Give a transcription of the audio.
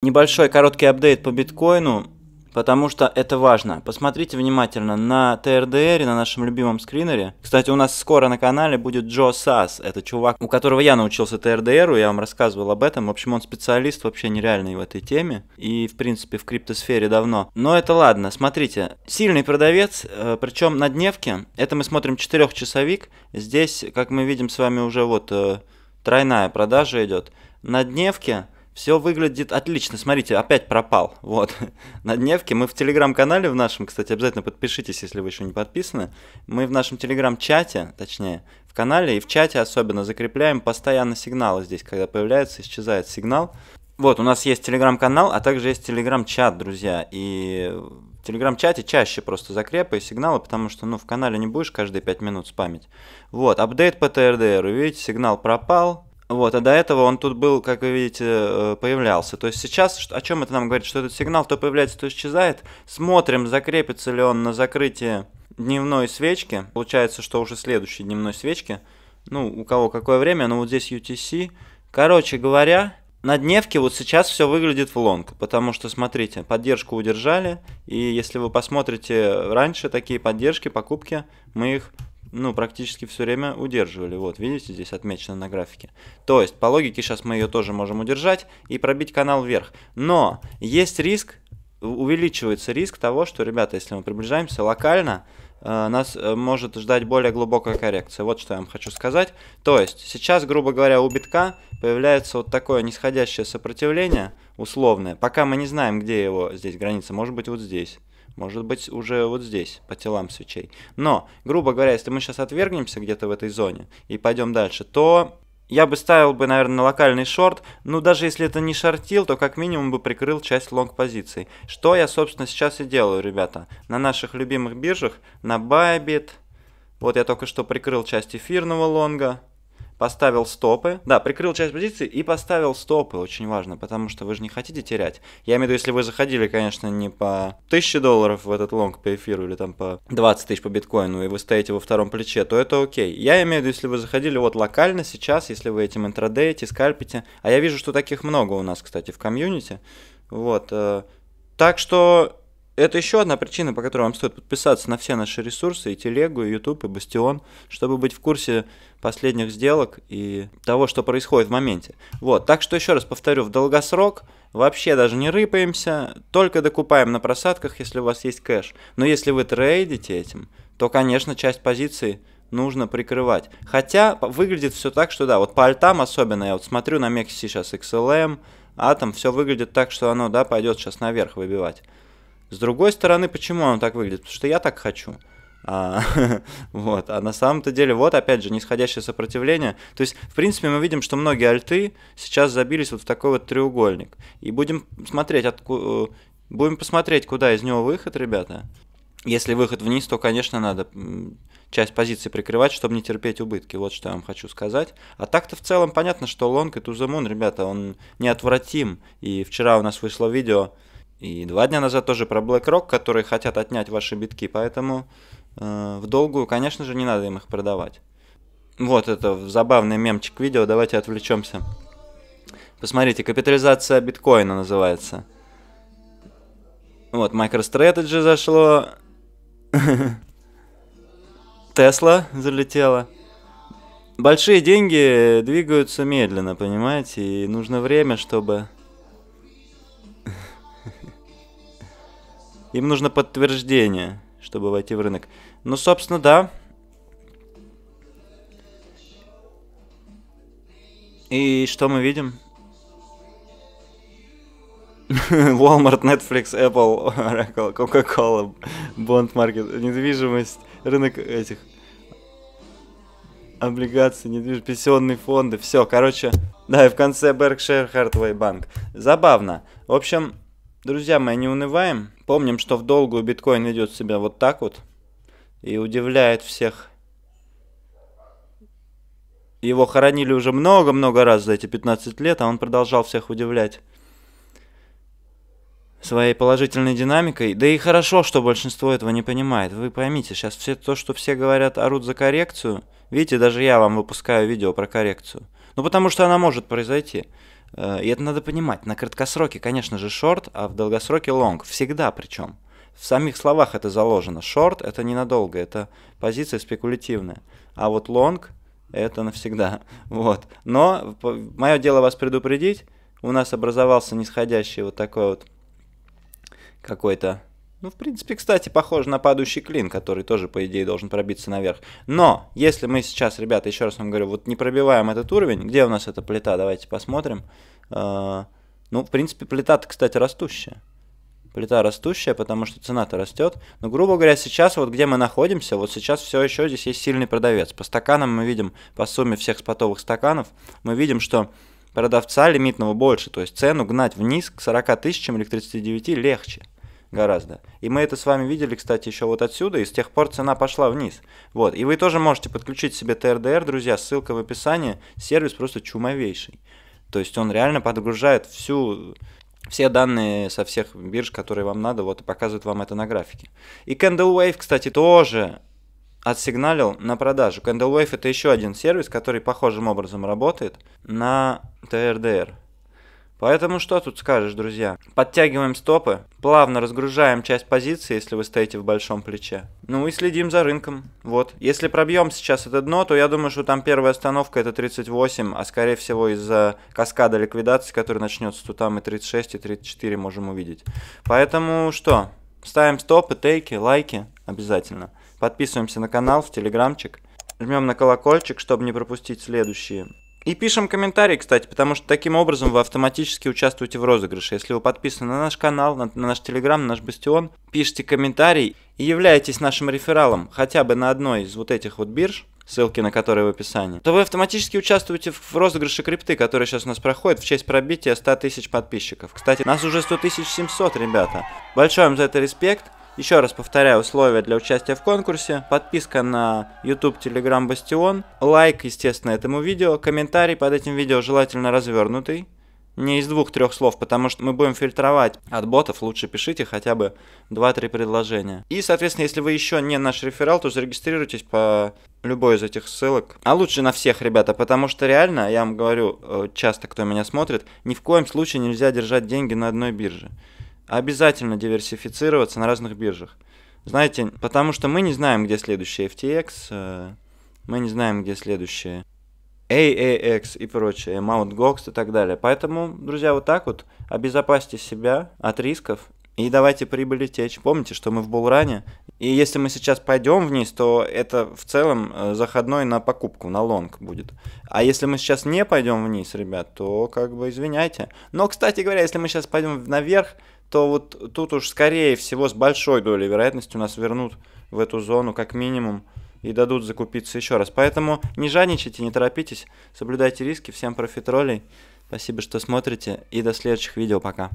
Небольшой короткий апдейт по биткоину, потому что это важно. Посмотрите внимательно на TRDR, на нашем любимом скринере. Кстати, у нас скоро на канале будет Джо Сас. Это чувак, у которого я научился TRDR, я вам рассказывал об этом. В общем, он специалист вообще нереальный в этой теме. И, в принципе, в криптосфере давно. Но это ладно, смотрите. Сильный продавец, э, причем на дневке. Это мы смотрим четырехчасовик. Здесь, как мы видим с вами, уже вот э, тройная продажа идет. На дневке все выглядит отлично. Смотрите, опять пропал. Вот. На дневке. Мы в телеграм-канале в нашем, кстати, обязательно подпишитесь, если вы еще не подписаны. Мы в нашем телеграм-чате, точнее, в канале и в чате особенно закрепляем постоянно сигналы здесь. Когда появляется, исчезает сигнал. Вот, у нас есть телеграм-канал, а также есть телеграм-чат, друзья. И в телеграм-чате чаще просто закрепы и сигналы, потому что, ну, в канале не будешь каждые 5 минут спамить. Вот, апдейт по ТРДР, видите, сигнал пропал, вот, а до этого он тут был, как вы видите, э, появлялся. То есть сейчас, о чем это нам говорит, что этот сигнал то появляется, то исчезает. Смотрим, закрепится ли он на закрытии дневной свечки. Получается, что уже следующей дневной свечки. Ну, у кого какое время, но ну, вот здесь UTC. Короче говоря, на дневке вот сейчас все выглядит в лонг, потому что, смотрите, поддержку удержали, и если вы посмотрите раньше такие поддержки, покупки, мы их ну, практически все время удерживали. Вот, видите, здесь отмечено на графике. То есть, по логике, сейчас мы ее тоже можем удержать и пробить канал вверх. Но есть риск, увеличивается риск того, что, ребята, если мы приближаемся локально, э, нас э, может ждать более глубокая коррекция. Вот что я вам хочу сказать. То есть, сейчас, грубо говоря, у битка появляется вот такое нисходящее сопротивление условное. Пока мы не знаем, где его здесь граница, может быть, вот здесь. Может быть, уже вот здесь, по телам свечей. Но, грубо говоря, если мы сейчас отвергнемся где-то в этой зоне и пойдем дальше, то я бы ставил бы, наверное, на локальный шорт, ну даже если это не шортил, то как минимум бы прикрыл часть лонг-позиций. Что я, собственно, сейчас и делаю, ребята. На наших любимых биржах, на Bybit, вот я только что прикрыл часть эфирного лонга, поставил стопы, да, прикрыл часть позиции и поставил стопы, очень важно, потому что вы же не хотите терять. Я имею в виду, если вы заходили, конечно, не по 1000 долларов в этот лонг по эфиру или там по 20 тысяч по биткоину, и вы стоите во втором плече, то это окей. Я имею в виду, если вы заходили вот локально сейчас, если вы этим интрадеете, скальпите, а я вижу, что таких много у нас, кстати, в комьюнити, вот, э, так что это еще одна причина, по которой вам стоит подписаться на все наши ресурсы, и Телегу, и YouTube, и Бастион, чтобы быть в курсе последних сделок и того, что происходит в моменте. Вот, так что еще раз повторю, в долгосрок вообще даже не рыпаемся, только докупаем на просадках, если у вас есть кэш. Но если вы трейдите этим, то, конечно, часть позиции нужно прикрывать. Хотя выглядит все так, что да, вот по альтам особенно, я вот смотрю на Мекси сейчас XLM, Атом, все выглядит так, что оно, да, пойдет сейчас наверх выбивать. С другой стороны, почему оно так выглядит? Потому что я так хочу. А, вот. а на самом-то деле, вот опять же, нисходящее сопротивление. То есть, в принципе, мы видим, что многие альты сейчас забились вот в такой вот треугольник. И будем смотреть, отку... Э, будем посмотреть, куда из него выход, ребята. Если выход вниз, то, конечно, надо часть позиции прикрывать, чтобы не терпеть убытки. Вот что я вам хочу сказать. А так-то в целом понятно, что лонг и тузамун, ребята, он неотвратим. И вчера у нас вышло видео и два дня назад тоже про BlackRock, которые хотят отнять ваши битки, поэтому э, в долгую, конечно же, не надо им их продавать. Вот это забавный мемчик видео, давайте отвлечемся. Посмотрите, капитализация биткоина называется. Вот, MicroStrategy зашло. Тесла залетела. Большие деньги двигаются медленно, понимаете, и нужно время, чтобы Им нужно подтверждение, чтобы войти в рынок. Ну, собственно, да. И что мы видим? Walmart, Netflix, Apple, Oracle, Coca-Cola, Bond Market, недвижимость, рынок этих облигаций, недвижимость, пенсионные фонды, все, короче. Да, и в конце Berkshire Hathaway Bank. Забавно. В общем, друзья мои, не унываем. Помним, что в долгую биткоин ведет себя вот так вот и удивляет всех. Его хоронили уже много-много раз за эти 15 лет, а он продолжал всех удивлять своей положительной динамикой. Да и хорошо, что большинство этого не понимает. Вы поймите, сейчас все то, что все говорят, орут за коррекцию. Видите, даже я вам выпускаю видео про коррекцию. Ну потому что она может произойти. Э, и это надо понимать. На краткосроке, конечно же, шорт, а в долгосроке лонг. Всегда причем. В самих словах это заложено. Шорт – это ненадолго, это позиция спекулятивная. А вот лонг – это навсегда. Вот. Но мое дело вас предупредить. У нас образовался нисходящий вот такой вот какой-то ну, в принципе, кстати, похоже на падающий клин, который тоже, по идее, должен пробиться наверх. Но, если мы сейчас, ребята, еще раз вам говорю, вот не пробиваем этот уровень, где у нас эта плита, давайте посмотрим. А, ну, в принципе, плита-то, кстати, растущая. Плита растущая, потому что цена-то растет. Но, грубо говоря, сейчас вот где мы находимся, вот сейчас все еще здесь есть сильный продавец. По стаканам мы видим, по сумме всех спотовых стаканов, мы видим, что продавца лимитного больше. То есть цену гнать вниз к 40 тысячам или к 39 легче гораздо. И мы это с вами видели, кстати, еще вот отсюда, и с тех пор цена пошла вниз. Вот, и вы тоже можете подключить себе ТРДР, друзья, ссылка в описании, сервис просто чумовейший. То есть он реально подгружает всю, все данные со всех бирж, которые вам надо, вот и показывает вам это на графике. И CandleWave, кстати, тоже отсигналил на продажу. CandleWave это еще один сервис, который похожим образом работает на ТРДР. Поэтому что тут скажешь, друзья? Подтягиваем стопы, плавно разгружаем часть позиции, если вы стоите в большом плече. Ну и следим за рынком. Вот. Если пробьем сейчас это дно, то я думаю, что там первая остановка это 38, а скорее всего из-за каскада ликвидации, который начнется, то там и 36, и 34 можем увидеть. Поэтому что? Ставим стопы, тейки, лайки обязательно. Подписываемся на канал, в телеграмчик. Жмем на колокольчик, чтобы не пропустить следующие и пишем комментарии, кстати, потому что таким образом вы автоматически участвуете в розыгрыше. Если вы подписаны на наш канал, на, на наш телеграм, на наш бастион, пишите комментарий и являетесь нашим рефералом хотя бы на одной из вот этих вот бирж, ссылки на которые в описании, то вы автоматически участвуете в розыгрыше крипты, который сейчас у нас проходит в честь пробития 100 тысяч подписчиков. Кстати, нас уже 100 700, ребята. Большой вам за это респект. Еще раз повторяю условия для участия в конкурсе. Подписка на YouTube, Telegram, Бастион. Лайк, естественно, этому видео. Комментарий под этим видео желательно развернутый. Не из двух-трех слов, потому что мы будем фильтровать от ботов. Лучше пишите хотя бы 2-3 предложения. И, соответственно, если вы еще не наш реферал, то зарегистрируйтесь по любой из этих ссылок. А лучше на всех, ребята, потому что реально, я вам говорю, э, часто кто меня смотрит, ни в коем случае нельзя держать деньги на одной бирже обязательно диверсифицироваться на разных биржах. Знаете, потому что мы не знаем, где следующий FTX, э, мы не знаем, где следующие AAX и прочее, Mount Gox и так далее. Поэтому, друзья, вот так вот обезопасьте себя от рисков и давайте прибыли течь. Помните, что мы в булране, и если мы сейчас пойдем вниз, то это в целом э, заходной на покупку, на лонг будет. А если мы сейчас не пойдем вниз, ребят, то как бы извиняйте. Но, кстати говоря, если мы сейчас пойдем наверх, то вот тут уж скорее всего с большой долей вероятности у нас вернут в эту зону как минимум и дадут закупиться еще раз. Поэтому не жадничайте, не торопитесь, соблюдайте риски. Всем профитролей. Спасибо, что смотрите и до следующих видео. Пока.